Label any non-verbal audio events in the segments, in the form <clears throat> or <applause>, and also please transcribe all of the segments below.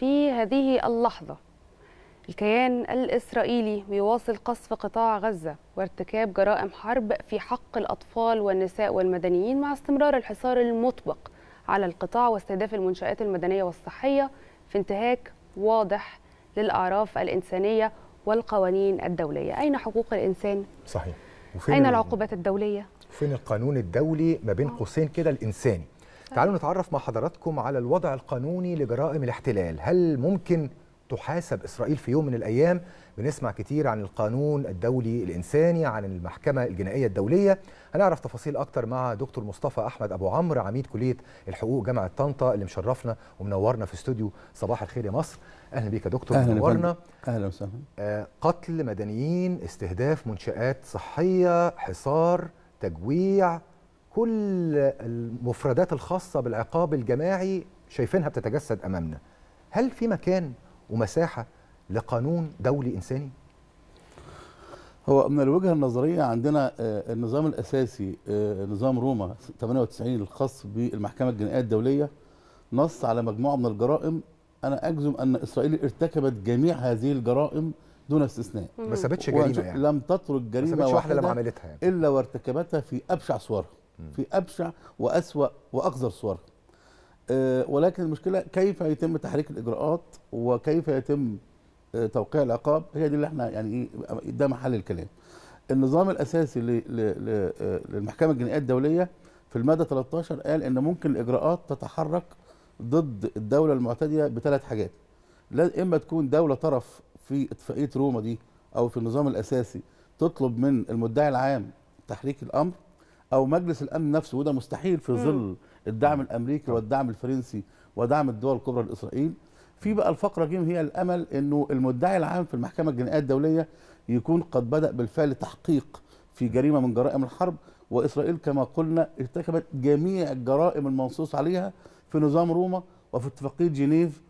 في هذه اللحظة الكيان الإسرائيلي بيواصل قصف قطاع غزة وارتكاب جرائم حرب في حق الأطفال والنساء والمدنيين مع استمرار الحصار المطبق على القطاع واستهداف المنشآت المدنية والصحية في انتهاك واضح للأعراف الإنسانية والقوانين الدولية أين حقوق الإنسان؟ صحيح وفين أين العقوبات الدولية؟ فين القانون الدولي ما بين قوسين كده الإنساني تعالوا نتعرف مع حضراتكم على الوضع القانوني لجرائم الاحتلال هل ممكن تحاسب إسرائيل في يوم من الأيام بنسمع كتير عن القانون الدولي الإنساني عن المحكمة الجنائية الدولية هنعرف تفاصيل أكتر مع دكتور مصطفى أحمد أبو عمرو عميد كلية الحقوق جامعة طنطا اللي مشرفنا ومنورنا في استوديو صباح الخير يا مصر أهلا بيك يا دكتور أهلا منورنا أهلا وسهلا آه، قتل مدنيين استهداف منشآت صحية حصار تجويع كل المفردات الخاصة بالعقاب الجماعي شايفينها بتتجسد أمامنا هل في مكان ومساحة لقانون دولي إنساني؟ هو من الوجهة النظرية عندنا آه، النظام الأساسي آه، نظام روما 98 الخاص بالمحكمة الجنائية الدولية نص على مجموعة من الجرائم أنا أجزم أن إسرائيل ارتكبت جميع هذه الجرائم دون استثناء ما سابتش جريمة يعني لم تترك جريمة واحدة لم عملتها يعني. إلا وارتكبتها في أبشع صورها في ابشع واسوا واقذر صورها آه، ولكن المشكله كيف يتم تحريك الاجراءات وكيف يتم آه، توقيع العقاب هي دي اللي احنا يعني ايه ده محل الكلام النظام الاساسي آه، للمحكمه الجنائيه الدوليه في الماده 13 قال ان ممكن الاجراءات تتحرك ضد الدوله المعتديه بثلاث حاجات لا اما تكون دوله طرف في اتفاقيه روما دي او في النظام الاساسي تطلب من المدعي العام تحريك الامر او مجلس الامن نفسه وده مستحيل في ظل الدعم الامريكي والدعم الفرنسي ودعم الدول الكبرى لاسرائيل في بقى الفقره جيم هي الامل انه المدعي العام في المحكمه الجنائيه الدوليه يكون قد بدا بالفعل تحقيق في جريمه من جرائم الحرب واسرائيل كما قلنا ارتكبت جميع الجرائم المنصوص عليها في نظام روما وفي اتفاقيه جنيف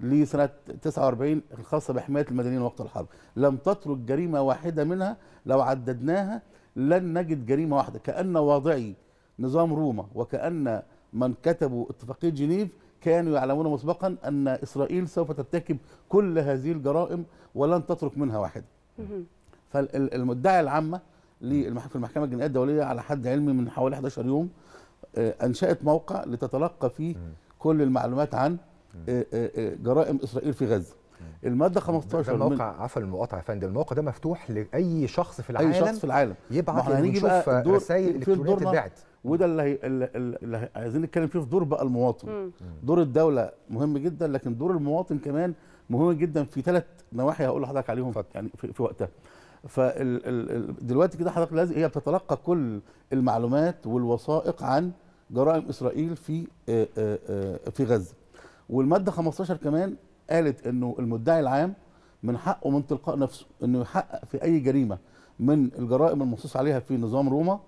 لسنه 49 الخاصه بحمايه المدنيين وقت الحرب لم تترك جريمه واحده منها لو عددناها لن نجد جريمة واحدة كأن واضعي نظام روما وكأن من كتبوا اتفاقية جنيف كانوا يعلمون مسبقا أن إسرائيل سوف ترتكب كل هذه الجرائم ولن تترك منها واحدة فالمدعي العامة في المحكمة الجنائية الدولية على حد علمي من حوالي 11 يوم آه، أنشأت موقع لتتلقى فيه كل المعلومات عن آه، آه، جرائم إسرائيل في غزة الماده 15 ده عفوا المقاطعه يا فندم الموقع ده مفتوح لاي شخص في العالم اي شخص في العالم يبعت ونشوف رسائل الكترونيه بتتبعت وده اللي, اللي عايزين نتكلم فيه في دور بقى المواطن مم. دور الدوله مهم جدا لكن دور المواطن كمان مهم جدا في ثلاث نواحي هقول لحضرتك عليهم فت. يعني في, في وقتها فدلوقتي كده حضرتك لازم هي بتتلقى كل المعلومات والوثائق عن جرائم اسرائيل في آه، آه، آه، في غزه والماده 15 كمان قالت انه المدعي العام من حقه من تلقاء نفسه انه يحقق في اي جريمه من الجرائم المنصوص عليها في نظام روما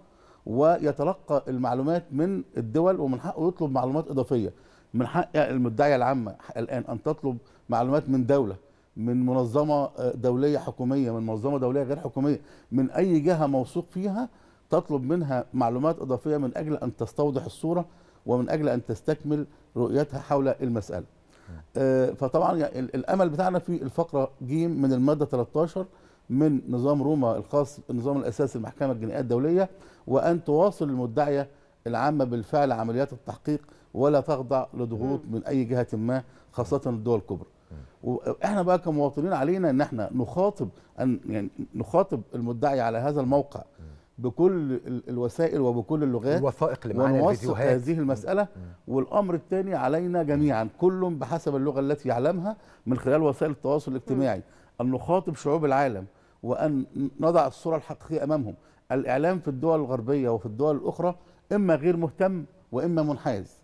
ويتلقى المعلومات من الدول ومن حقه يطلب معلومات اضافيه من حق المدعيه العامه الان ان تطلب معلومات من دوله من منظمه دوليه حكوميه من منظمه دوليه غير حكوميه من اي جهه موثوق فيها تطلب منها معلومات اضافيه من اجل ان تستوضح الصوره ومن اجل ان تستكمل رؤيتها حول المساله آه، فطبعا يعني الامل بتاعنا في الفقره ج من الماده 13 من نظام روما الخاص النظام الاساسي للمحكمه الجنائيه الدوليه وان تواصل المدعيه العامه بالفعل عمليات التحقيق ولا تخضع لضغوط من اي جهه ما خاصه الدول الكبرى واحنا بقى كمواطنين علينا ان احنا نخاطب ان يعني نخاطب المدعي على هذا الموقع بكل الوسائل وبكل اللغات الوثائق اللي معانا ونوثق هذه المسألة مم. والأمر الثاني علينا جميعا كل بحسب اللغة التي يعلمها من خلال وسائل التواصل الاجتماعي مم. أن نخاطب شعوب العالم وأن نضع الصورة الحقيقية أمامهم الإعلام في الدول الغربية وفي الدول الأخرى إما غير مهتم وإما منحاز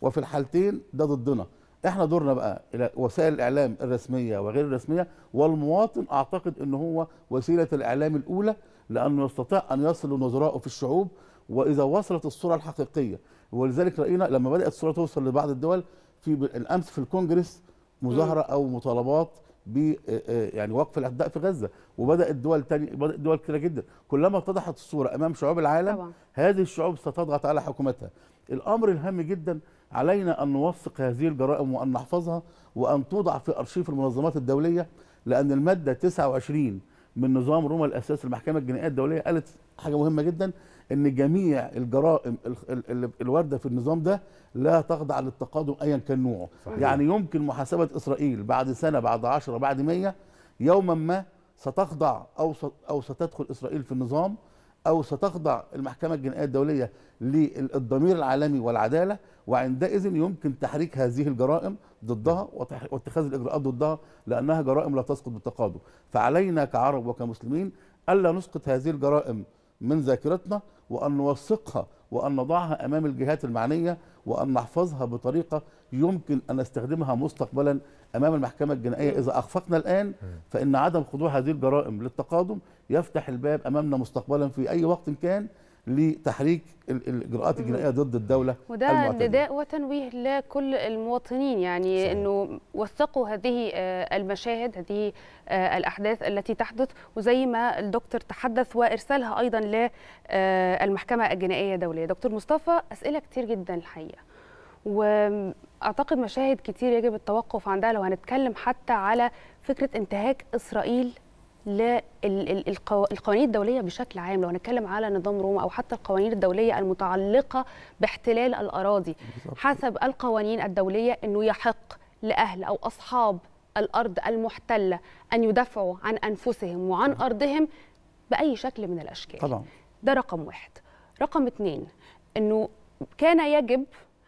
وفي الحالتين ده ضدنا احنا دورنا بقى الى وسائل الاعلام الرسميه وغير الرسميه والمواطن اعتقد ان هو وسيله الاعلام الاولى لأنه يستطيع أن يصل نظراءه في الشعوب وإذا وصلت الصورة الحقيقية ولذلك رأينا لما بدأت الصورة توصل لبعض الدول في الأمس في الكونجرس مظاهرة أو مطالبات ب آه، آه، يعني وقف الاعداء في غزه وبدات دول تاني بدات دول كثيره جدا كلما اتضحت الصوره امام شعوب العالم طبعا. هذه الشعوب ستضغط على حكومتها الامر الهام جدا علينا ان نوثق هذه الجرائم وان نحفظها وان توضع في ارشيف المنظمات الدوليه لان الماده 29 من نظام روما الاساسي المحكمه الجنائيه الدوليه قالت حاجه مهمه جدا ان جميع الجرائم الوارده في النظام ده لا تخضع للتقادم ايا كان نوعه صحيح. يعني يمكن محاسبه اسرائيل بعد سنه بعد 10 بعد 100 يوما ما ستخضع او او ستدخل اسرائيل في النظام أو ستخضع المحكمة الجنائية الدولية للضمير العالمي والعدالة وعندئذ يمكن تحريك هذه الجرائم ضدها واتخاذ الإجراءات ضدها لأنها جرائم لا تسقط بالتقاضي فعلينا كعرب وكمسلمين ألا نسقط هذه الجرائم من ذاكرتنا وأن نوثقها وأن نضعها أمام الجهات المعنية وأن نحفظها بطريقة يمكن أن نستخدمها مستقبلا أمام المحكمة الجنائية إذا أخفقنا الآن فإن عدم خضوع هذه الجرائم للتقادم يفتح الباب أمامنا مستقبلا في أي وقت كان لتحريك الاجراءات الجنائيه ضد الدوله وده نداء وتنويه لكل المواطنين يعني صحيح. انه وثقوا هذه آه، المشاهد هذه آه، الاحداث التي تحدث وزي ما الدكتور تحدث وارسالها ايضا للمحكمه آه، الجنائيه الدوليه دكتور مصطفى اسئله كتير جدا الحقيقه واعتقد مشاهد كتير يجب التوقف عندها لو هنتكلم حتى على فكره انتهاك اسرائيل للقوانين الدولية بشكل عام لو هنتكلم على نظام روما أو حتى القوانين الدولية المتعلقة باحتلال الأراضي حسب القوانين الدولية أنه يحق لأهل أو أصحاب الأرض المحتلة أن يدافعوا عن أنفسهم وعن أرضهم بأي شكل من الأشكال طبعا. ده رقم واحد رقم اثنين أنه كان يجب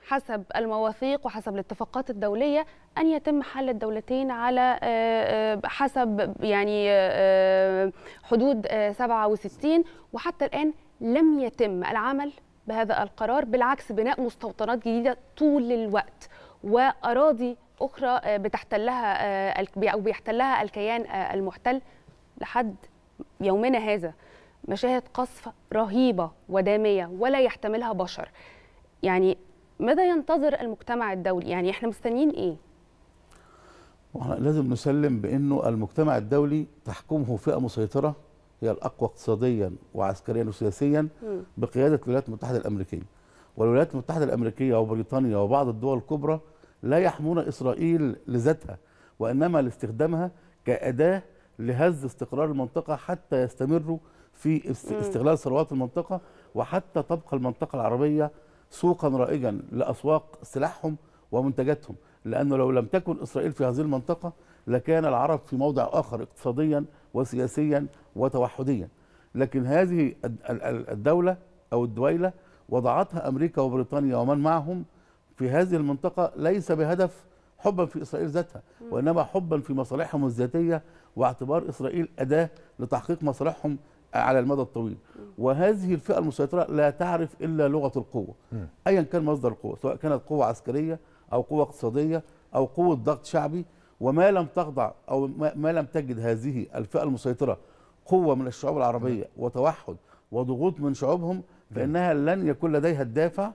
حسب المواثيق وحسب الاتفاقات الدولية أن يتم حل الدولتين على آه، آه، حسب يعني آه، حدود 67 وحتى الآن لم يتم العمل بهذا القرار بالعكس بناء مستوطنات جديدة طول الوقت وأراضي أخرى بتحتلها أو بيحتلها الكيان المحتل لحد يومنا هذا مشاهد قصف رهيبة ودامية ولا يحتملها بشر يعني ماذا ينتظر المجتمع الدولي يعني احنا مستنيين ايه واحنا لازم نسلم بانه المجتمع الدولي تحكمه فئه مسيطره هي الاقوى اقتصاديا وعسكريا وسياسيا بقياده الولايات المتحده الامريكيه والولايات المتحده الامريكيه وبريطانيا وبعض الدول الكبرى لا يحمون اسرائيل لذاتها وانما لاستخدامها كاداه لهز استقرار المنطقه حتى يستمروا في استغلال ثروات المنطقه وحتى تبقى المنطقه العربيه سوقا رائجا لأسواق سلاحهم ومنتجاتهم لأنه لو لم تكن إسرائيل في هذه المنطقة لكان العرب في موضع آخر اقتصاديا وسياسيا وتوحديا لكن هذه الدولة أو الدويلة وضعتها أمريكا وبريطانيا ومن معهم في هذه المنطقة ليس بهدف حبا في إسرائيل ذاتها وإنما حبا في مصالحهم الذاتية واعتبار إسرائيل أداة لتحقيق مصالحهم على المدى الطويل وهذه الفئه المسيطره لا تعرف الا لغه القوه ايا كان مصدر القوه سواء كانت قوه عسكريه او قوه اقتصاديه او قوه ضغط شعبي وما لم تخضع او ما لم تجد هذه الفئه المسيطره قوه من الشعوب العربيه وتوحد وضغوط من شعوبهم فانها لن يكون لديها الدافع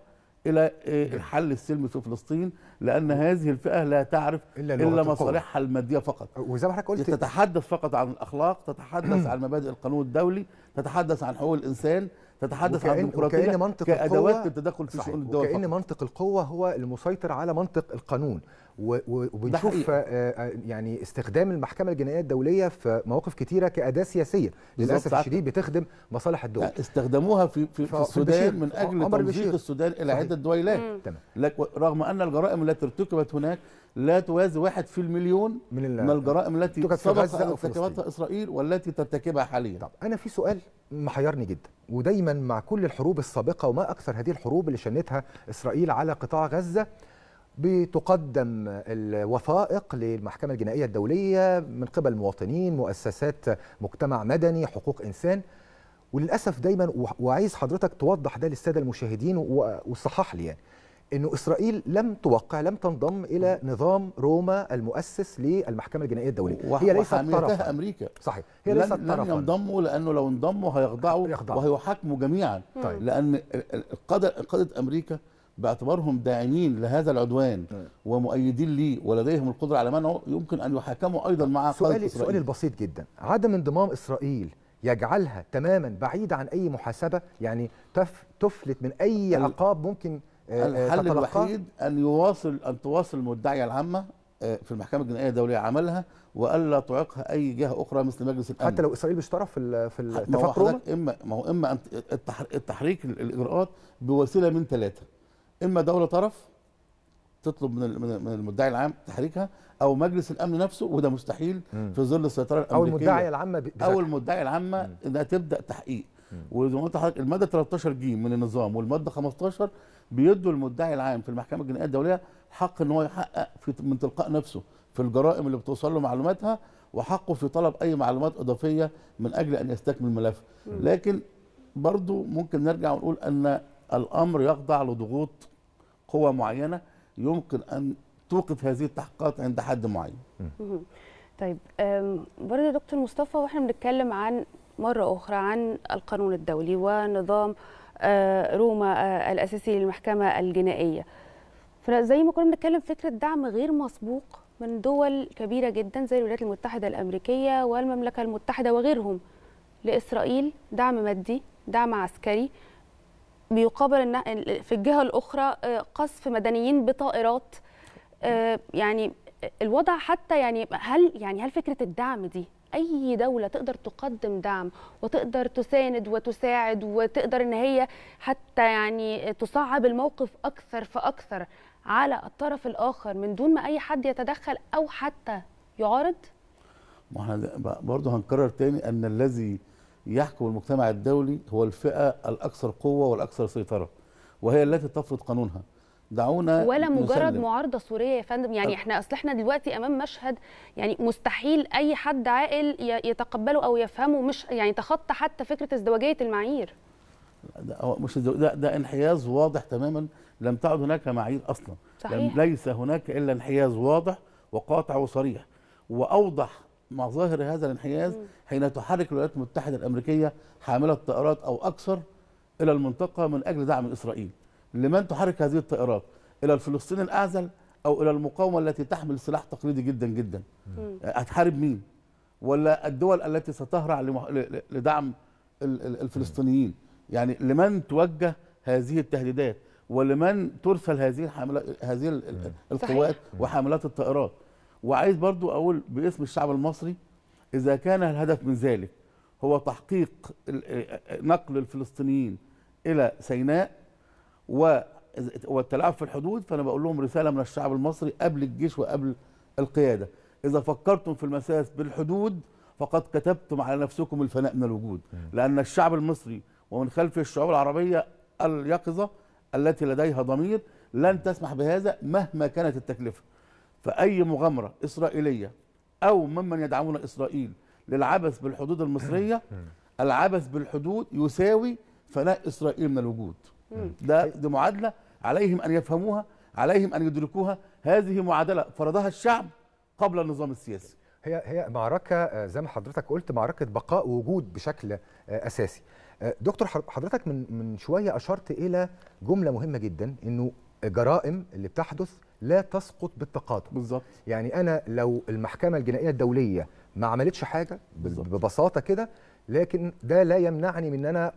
الى الحل آه، السلمي في فلسطين لان هذه الفئه لا تعرف الا, إلا مصالحها الماديه فقط وزي ما حضرتك قلت تتحدث فقط عن الاخلاق تتحدث <clears throat> عن مبادئ القانون الدولي تتحدث عن حقوق الانسان تتحدث عن الديمقراطيه منطق كادوات للتدخل في شؤون الدول وكأن منطق القوه هو المسيطر على منطق القانون وبنشوف آه، آه، يعني استخدام المحكمه الجنائيه الدوليه في مواقف كتيره كاداه سياسيه للاسف الشديد بتخدم مصالح الدول استخدموها في في, في السودان من اجل تنسيق السودان الى عده دويلات رغم ان الجرائم التي ارتكبت هناك لا توازي واحد في المليون من, من الجرائم التي سبق اسرائيل والتي ترتكبها حاليا طب انا في سؤال محيرني جدا ودايما مع كل الحروب السابقه وما اكثر هذه الحروب اللي شنتها اسرائيل على قطاع غزه بتقدم الوثائق للمحكمه الجنائيه الدوليه من قبل مواطنين مؤسسات مجتمع مدني حقوق انسان وللاسف دايما وعايز حضرتك توضح ده للساده المشاهدين وصحح لي يعني انه اسرائيل لم توقع لم تنضم الى نظام روما المؤسس للمحكمه الجنائيه الدوليه وح هي ليست طرفا امريكا صحيح هي ليست طرفا لن ينضموا لانه لو انضموا هيخضعوا وهيحاكموا جميعا طيب. لان قاده امريكا باعتبارهم داعمين لهذا العدوان ومؤيدين ليه ولديهم القدره على منعه يمكن ان يحاكموا ايضا مع سؤالي اسرائيل سؤالي البسيط جدا عدم انضمام اسرائيل يجعلها تماما بعيده عن اي محاسبه يعني تف تفلت من اي عقاب ممكن آه، آه، الحل الوحيد ان يواصل ان تواصل المدعيه العامه آه، في المحكمه الجنائيه الدوليه عملها والا تعيقها اي جهه اخرى مثل مجلس الامن حتى لو اسرائيل مش طرف في في اتفاق روما اما ما هو اما أن التحريك الاجراءات بوسيله من ثلاثه اما دوله طرف تطلب من من المدعي العام تحريكها او مجلس الامن نفسه وده مستحيل مم. في ظل السيطره الامريكيه او المدعيه العامه او المدعيه العامه انها تبدا تحقيق وزي ما قلت لحضرتك الماده 13 ج من النظام والماده 15 بيدوا المدعي العام في المحكمه الجنائيه الدوليه حق ان هو يحقق في من تلقاء نفسه في الجرائم اللي بتوصل له معلوماتها وحقه في طلب اي معلومات اضافيه من اجل ان يستكمل ملفه لكن برضو ممكن نرجع ونقول ان الامر يخضع لضغوط قوى معينه يمكن ان توقف هذه التحقيقات عند حد معين طيب برضه يا دكتور مصطفى واحنا بنتكلم عن مره اخرى عن القانون الدولي ونظام آه، روما آه، الاساسي للمحكمه الجنائيه فزي ما كنا بنتكلم فكره دعم غير مسبوق من دول كبيره جدا زي الولايات المتحده الامريكيه والمملكه المتحده وغيرهم لاسرائيل دعم مادي دعم عسكري بيقابل في الجهه الاخرى آه، قصف مدنيين بطائرات يعني الوضع حتى يعني هل يعني هل فكره الدعم دي اي دوله تقدر تقدم دعم وتقدر تساند وتساعد وتقدر ان هي حتى يعني تصعب الموقف اكثر فاكثر على الطرف الاخر من دون ما اي حد يتدخل او حتى يعارض ما احنا برضه هنكرر تاني ان الذي يحكم المجتمع الدولي هو الفئه الاكثر قوه والاكثر سيطره وهي التي تفرض قانونها دعونا ولا مجرد نسلم. معارضه سوريه يا فندم يعني احنا اصل احنا دلوقتي امام مشهد يعني مستحيل اي حد عاقل يتقبله او يفهمه مش يعني تخطى حتى فكره ازدواجيه المعايير ده مش ده, ده انحياز واضح تماما لم تعد هناك معايير اصلا صحيح. ليس هناك الا انحياز واضح وقاطع وصريح واوضح مظاهر هذا الانحياز حين تحرك الولايات المتحده الامريكيه حامله طائرات او اكثر الى المنطقه من اجل دعم اسرائيل لمن تحرك هذه الطائرات الى الفلسطيني الاعزل او الى المقاومه التي تحمل سلاح تقليدي جدا جدا أه، هتحارب مين ولا الدول التي ستهرع لدعم الفلسطينيين يعني لمن توجه هذه التهديدات ولمن ترسل هذه هذه القوات وحاملات الطائرات وعايز برضو اقول باسم الشعب المصري اذا كان الهدف من ذلك هو تحقيق نقل الفلسطينيين الى سيناء والتلاعب في الحدود فانا بقول لهم رساله من الشعب المصري قبل الجيش وقبل القياده اذا فكرتم في المساس بالحدود فقد كتبتم على نفسكم الفناء من الوجود لان الشعب المصري ومن خلفه الشعوب العربيه اليقظه التي لديها ضمير لن تسمح بهذا مهما كانت التكلفه فاي مغامره اسرائيليه او ممن يدعمون اسرائيل للعبث بالحدود المصريه العبث بالحدود يساوي فناء اسرائيل من الوجود ده دي معادله عليهم ان يفهموها عليهم ان يدركوها هذه معادله فرضها الشعب قبل النظام السياسي هي هي معركه آه، زي ما حضرتك قلت معركه بقاء وجود بشكل آه، اساسي آه، دكتور حضرتك من من شويه اشرت الى جمله مهمه جدا انه جرائم اللي بتحدث لا تسقط بالتقاطع بالظبط يعني انا لو المحكمه الجنائيه الدوليه ما عملتش حاجه بالزبط. ببساطه كده لكن ده لا يمنعني من ان انا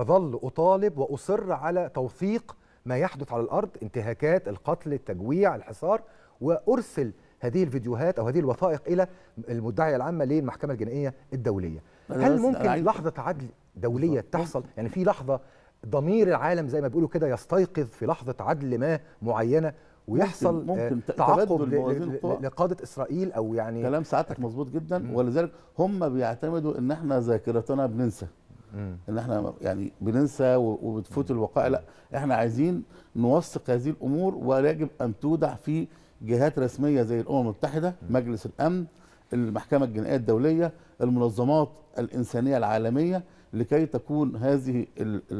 اظل اطالب واصر على توثيق ما يحدث على الارض انتهاكات القتل التجويع الحصار وارسل هذه الفيديوهات او هذه الوثائق الى المدعيه العامه للمحكمه الجنائيه الدوليه هل ممكن لحظه عدل دوليه تحصل يعني في لحظه ضمير العالم زي ما بيقولوا كده يستيقظ في لحظه عدل ما معينه ويحصل ممكن آه، تعاقب لقاده اسرائيل او يعني كلام ساعتك مظبوط جدا ولذلك هم بيعتمدوا ان احنا ذاكرتنا بننسى ان احنا يعني بننسى وبتفوت الوقائع لا احنا عايزين نوثق هذه الامور ويجب ان تودع في جهات رسميه زي الامم المتحده مجلس الامن المحكمه الجنائيه الدوليه المنظمات الانسانيه العالميه لكي تكون هذه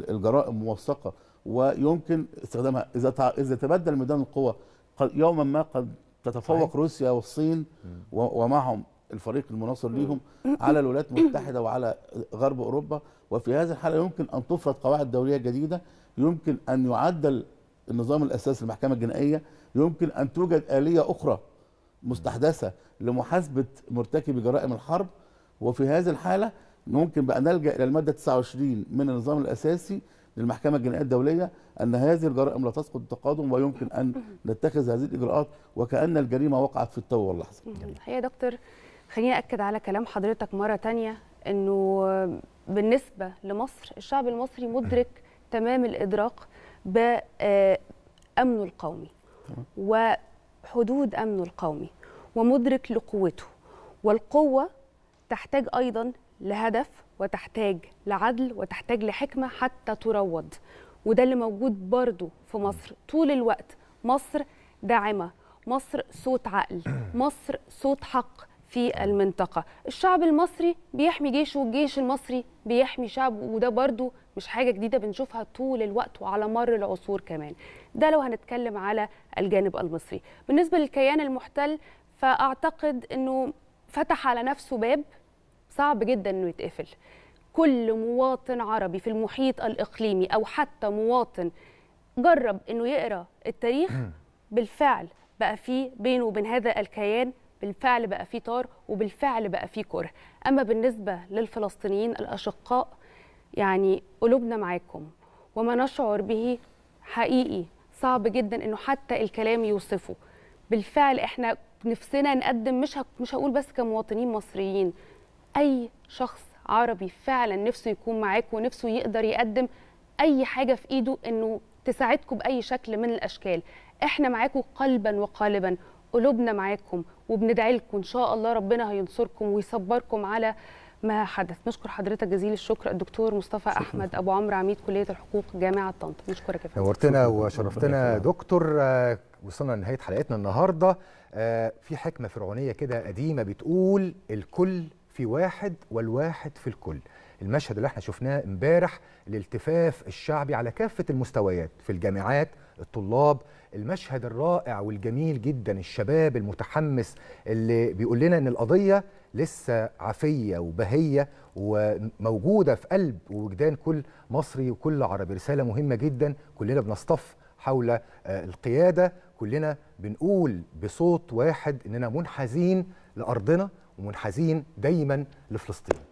الجرائم موثقه ويمكن استخدامها اذا اذا تبدل ميدان القوى يوما ما قد تتفوق روسيا والصين ومعهم الفريق المناصر ليهم على الولايات المتحده وعلى غرب اوروبا وفي هذه الحاله يمكن ان تفرض قواعد دوليه جديده يمكن ان يعدل النظام الاساسي للمحكمه الجنائيه يمكن ان توجد اليه اخرى مستحدثه لمحاسبه مرتكبي جرائم الحرب وفي هذه الحاله ممكن بقى نلجا الى الماده 29 من النظام الاساسي للمحكمه الجنائيه الدوليه ان هذه الجرائم لا تسقط بالتقادم ويمكن ان نتخذ هذه الاجراءات وكان الجريمه وقعت في التو واللحظه. الحقيقه دكتور خليني أكد على كلام حضرتك مرة تانية أنه بالنسبة لمصر الشعب المصري مدرك تمام الإدراك بأمنه آه، القومي وحدود أمنه القومي ومدرك لقوته والقوة تحتاج أيضا لهدف وتحتاج لعدل وتحتاج لحكمة حتى تروض وده اللي موجود برضو في مصر طول الوقت مصر داعمة مصر صوت عقل مصر صوت حق في المنطقة الشعب المصري بيحمي جيشه والجيش المصري بيحمي شعبه وده برضو مش حاجة جديدة بنشوفها طول الوقت وعلى مر العصور كمان ده لو هنتكلم على الجانب المصري بالنسبة للكيان المحتل فأعتقد أنه فتح على نفسه باب صعب جدا أنه يتقفل كل مواطن عربي في المحيط الإقليمي أو حتى مواطن جرب أنه يقرأ التاريخ بالفعل بقى فيه بينه وبين هذا الكيان بالفعل بقى في طار وبالفعل بقى في كره اما بالنسبه للفلسطينيين الاشقاء يعني قلوبنا معاكم وما نشعر به حقيقي صعب جدا انه حتى الكلام يوصفه بالفعل احنا نفسنا نقدم مش مش هقول بس كمواطنين مصريين اي شخص عربي فعلا نفسه يكون معاكم ونفسه يقدر يقدم اي حاجه في ايده انه تساعدكم باي شكل من الاشكال احنا معاكم قلبا وقالبا قلوبنا معاكم وبندعي لكم ان شاء الله ربنا هينصركم ويصبركم على ما حدث نشكر حضرتك جزيل الشكر الدكتور مصطفى شكرا. احمد ابو عمرو عميد كليه الحقوق جامعه طنطا نشكرك يا فندم نورتنا وشرفتنا دكتور آه، وصلنا لنهايه حلقتنا النهارده آه، في حكمه فرعونيه كده قديمه بتقول الكل في واحد والواحد في الكل المشهد اللي احنا شفناه امبارح الالتفاف الشعبي على كافه المستويات في الجامعات الطلاب المشهد الرائع والجميل جدا الشباب المتحمس اللي بيقول لنا ان القضيه لسه عافيه وبهيه وموجوده في قلب ووجدان كل مصري وكل عربي رساله مهمه جدا كلنا بنصطف حول آه، القياده كلنا بنقول بصوت واحد اننا منحازين لارضنا ومنحازين دايما لفلسطين